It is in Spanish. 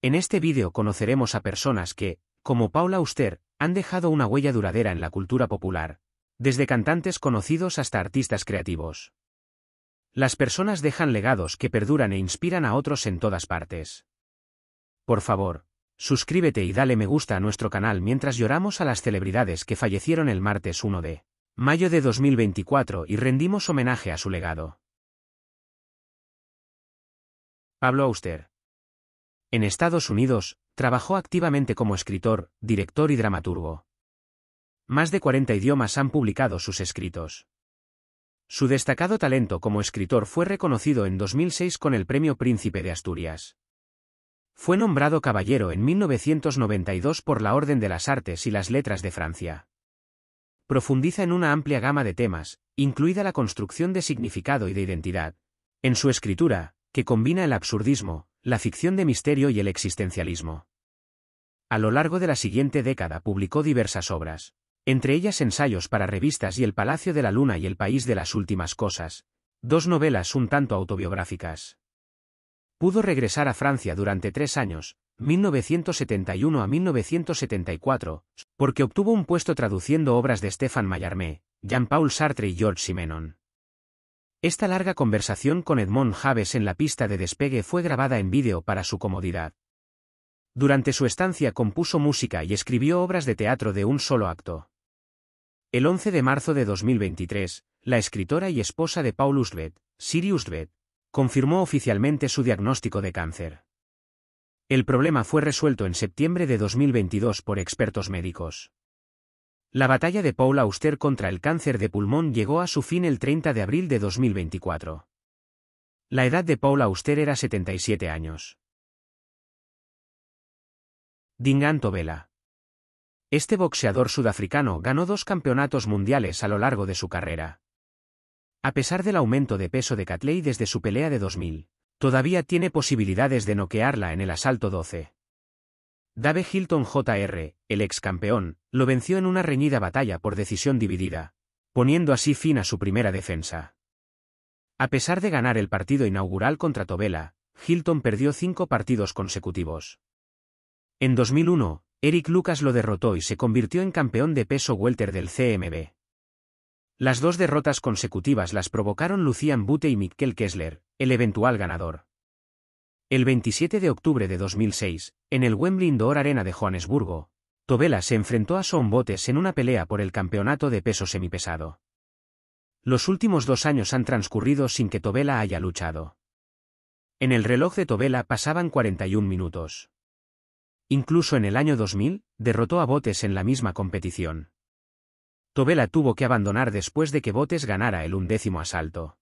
En este vídeo conoceremos a personas que, como Paula Auster, han dejado una huella duradera en la cultura popular, desde cantantes conocidos hasta artistas creativos. Las personas dejan legados que perduran e inspiran a otros en todas partes. Por favor, suscríbete y dale me gusta a nuestro canal mientras lloramos a las celebridades que fallecieron el martes 1 de mayo de 2024 y rendimos homenaje a su legado. Pablo Auster en Estados Unidos, trabajó activamente como escritor, director y dramaturgo. Más de 40 idiomas han publicado sus escritos. Su destacado talento como escritor fue reconocido en 2006 con el Premio Príncipe de Asturias. Fue nombrado caballero en 1992 por la Orden de las Artes y las Letras de Francia. Profundiza en una amplia gama de temas, incluida la construcción de significado y de identidad, en su escritura, que combina el absurdismo, la ficción de misterio y el existencialismo. A lo largo de la siguiente década publicó diversas obras, entre ellas ensayos para revistas y El Palacio de la Luna y El País de las Últimas Cosas, dos novelas un tanto autobiográficas. Pudo regresar a Francia durante tres años, 1971 a 1974, porque obtuvo un puesto traduciendo obras de Stéphane Mallarmé, Jean-Paul Sartre y George Simenon. Esta larga conversación con Edmond Javes en la pista de despegue fue grabada en vídeo para su comodidad. Durante su estancia compuso música y escribió obras de teatro de un solo acto. El 11 de marzo de 2023, la escritora y esposa de Paul Ustved, Siri Ustved, confirmó oficialmente su diagnóstico de cáncer. El problema fue resuelto en septiembre de 2022 por expertos médicos. La batalla de Paul Auster contra el cáncer de pulmón llegó a su fin el 30 de abril de 2024. La edad de Paul Auster era 77 años. Dinganto Vela. Este boxeador sudafricano ganó dos campeonatos mundiales a lo largo de su carrera. A pesar del aumento de peso de Catley desde su pelea de 2000, todavía tiene posibilidades de noquearla en el asalto 12. Dave Hilton Jr., el ex campeón, lo venció en una reñida batalla por decisión dividida, poniendo así fin a su primera defensa. A pesar de ganar el partido inaugural contra Tobela, Hilton perdió cinco partidos consecutivos. En 2001, Eric Lucas lo derrotó y se convirtió en campeón de peso welter del CMB. Las dos derrotas consecutivas las provocaron Lucian Bute y Mikkel Kessler, el eventual ganador. El 27 de octubre de 2006, en el Wembley Indoor Arena de Johannesburgo, Tobela se enfrentó a Son Botes en una pelea por el campeonato de peso semipesado. Los últimos dos años han transcurrido sin que Tobela haya luchado. En el reloj de Tobela pasaban 41 minutos. Incluso en el año 2000, derrotó a Botes en la misma competición. Tobela tuvo que abandonar después de que Botes ganara el undécimo asalto.